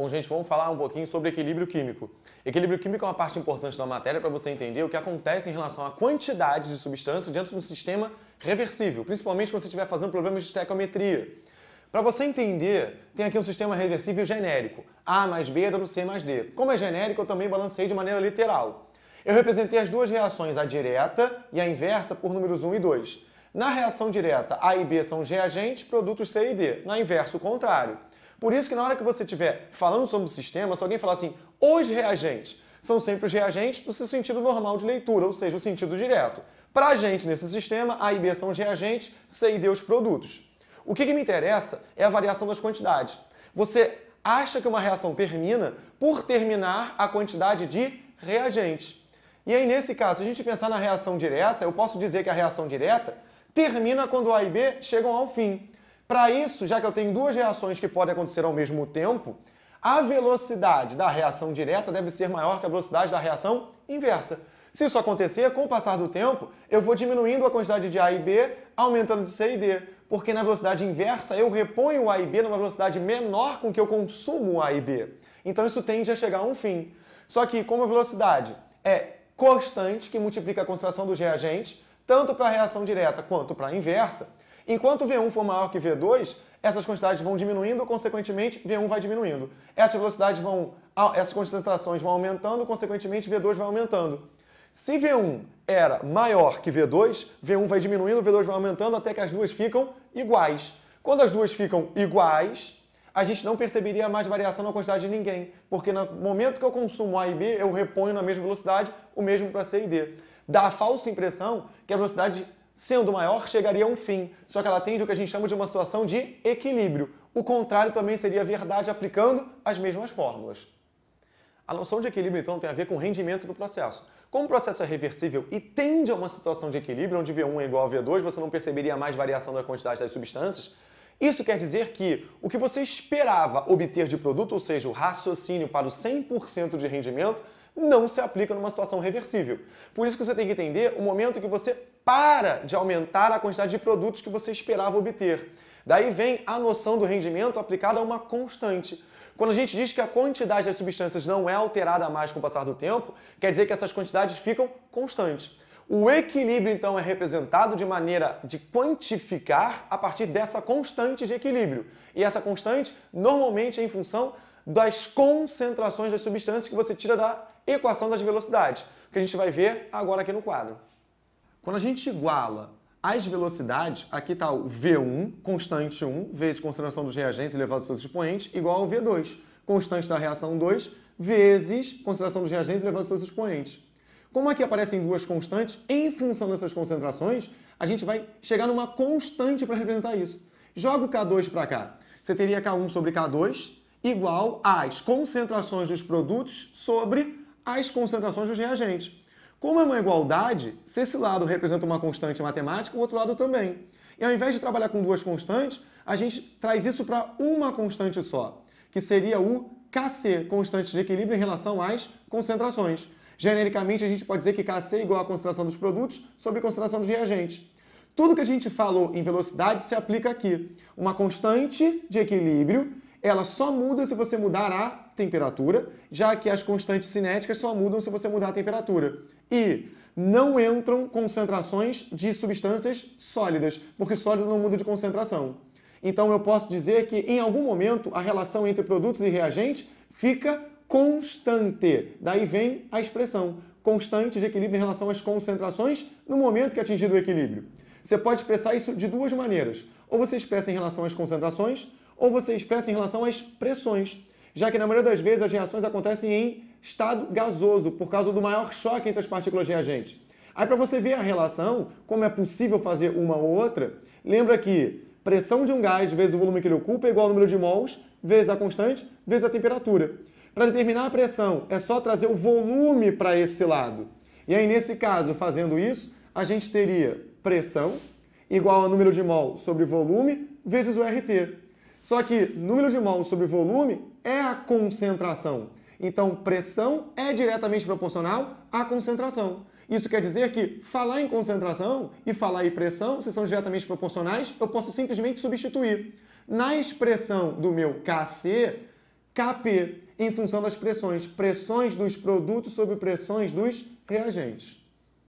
Bom, gente, vamos falar um pouquinho sobre equilíbrio químico. Equilíbrio químico é uma parte importante da matéria para você entender o que acontece em relação à quantidade de substância diante de um sistema reversível, principalmente quando você estiver fazendo problemas de estequiometria. Para você entender, tem aqui um sistema reversível genérico. A mais B é dando C mais D. Como é genérico, eu também balancei de maneira literal. Eu representei as duas reações, a direta e a inversa, por números 1 e 2. Na reação direta, A e B são reagentes, produtos C e D. Na inversa, o contrário. Por isso que na hora que você estiver falando sobre o sistema, se alguém falar assim, os reagentes, são sempre os reagentes do seu sentido normal de leitura, ou seja, o sentido direto. Para a gente, nesse sistema, A e B são os reagentes, C e D os produtos. O que, que me interessa é a variação das quantidades. Você acha que uma reação termina por terminar a quantidade de reagentes. E aí, nesse caso, se a gente pensar na reação direta, eu posso dizer que a reação direta termina quando A e B chegam ao fim. Para isso, já que eu tenho duas reações que podem acontecer ao mesmo tempo, a velocidade da reação direta deve ser maior que a velocidade da reação inversa. Se isso acontecer, com o passar do tempo, eu vou diminuindo a quantidade de A e B, aumentando de C e D, porque na velocidade inversa eu reponho o A e B numa velocidade menor com que eu consumo o A e B. Então isso tende a chegar a um fim. Só que como a velocidade é constante, que multiplica a concentração dos reagentes, tanto para a reação direta quanto para a inversa, Enquanto V1 for maior que V2, essas quantidades vão diminuindo, consequentemente, V1 vai diminuindo. Essas velocidades vão, essas concentrações vão aumentando, consequentemente, V2 vai aumentando. Se V1 era maior que V2, V1 vai diminuindo, V2 vai aumentando até que as duas ficam iguais. Quando as duas ficam iguais, a gente não perceberia mais variação na quantidade de ninguém, porque no momento que eu consumo A e B, eu reponho na mesma velocidade o mesmo para C e D. Dá a falsa impressão que a velocidade sendo maior, chegaria a um fim. Só que ela atende o que a gente chama de uma situação de equilíbrio. O contrário também seria verdade aplicando as mesmas fórmulas. A noção de equilíbrio, então, tem a ver com o rendimento do processo. Como o processo é reversível e tende a uma situação de equilíbrio, onde V1 é igual a V2, você não perceberia mais variação da quantidade das substâncias, isso quer dizer que o que você esperava obter de produto, ou seja, o raciocínio para o 100% de rendimento, não se aplica numa situação reversível. Por isso que você tem que entender o momento que você para de aumentar a quantidade de produtos que você esperava obter. Daí vem a noção do rendimento aplicada a uma constante. Quando a gente diz que a quantidade das substâncias não é alterada mais com o passar do tempo, quer dizer que essas quantidades ficam constantes. O equilíbrio, então, é representado de maneira de quantificar a partir dessa constante de equilíbrio. E essa constante, normalmente, é em função das concentrações das substâncias que você tira da equação das velocidades, que a gente vai ver agora aqui no quadro. Quando a gente iguala as velocidades, aqui está o V1, constante 1, vezes concentração dos reagentes elevado aos seus expoentes, igual ao V2, constante da reação 2, vezes concentração dos reagentes elevado aos seus expoentes. Como aqui aparecem duas constantes, em função dessas concentrações, a gente vai chegar numa constante para representar isso. Joga o K2 para cá. Você teria K1 sobre K2 igual às concentrações dos produtos sobre as concentrações dos reagentes. Como é uma igualdade, se esse lado representa uma constante matemática, o outro lado também. E ao invés de trabalhar com duas constantes, a gente traz isso para uma constante só, que seria o KC, constante de equilíbrio em relação às concentrações. Genericamente, a gente pode dizer que KC é igual à concentração dos produtos sobre a concentração dos reagentes. Tudo que a gente falou em velocidade se aplica aqui. Uma constante de equilíbrio ela só muda se você mudar a temperatura, já que as constantes cinéticas só mudam se você mudar a temperatura. E não entram concentrações de substâncias sólidas, porque sólido não muda de concentração. Então eu posso dizer que em algum momento a relação entre produtos e reagentes fica constante. Daí vem a expressão constante de equilíbrio em relação às concentrações no momento que é atingido o equilíbrio. Você pode expressar isso de duas maneiras. Ou você expressa em relação às concentrações, ou você expressa em relação às pressões, já que na maioria das vezes as reações acontecem em estado gasoso, por causa do maior choque entre as partículas reagentes. Aí para você ver a relação, como é possível fazer uma ou outra, lembra que pressão de um gás vezes o volume que ele ocupa é igual ao número de mols vezes a constante vezes a temperatura. Para determinar a pressão, é só trazer o volume para esse lado. E aí, nesse caso, fazendo isso, a gente teria pressão igual ao número de mol sobre volume vezes o RT. Só que número de mol sobre volume é a concentração. Então, pressão é diretamente proporcional à concentração. Isso quer dizer que falar em concentração e falar em pressão, se são diretamente proporcionais, eu posso simplesmente substituir. Na expressão do meu KC, KP, em função das pressões, pressões dos produtos sobre pressões dos reagentes.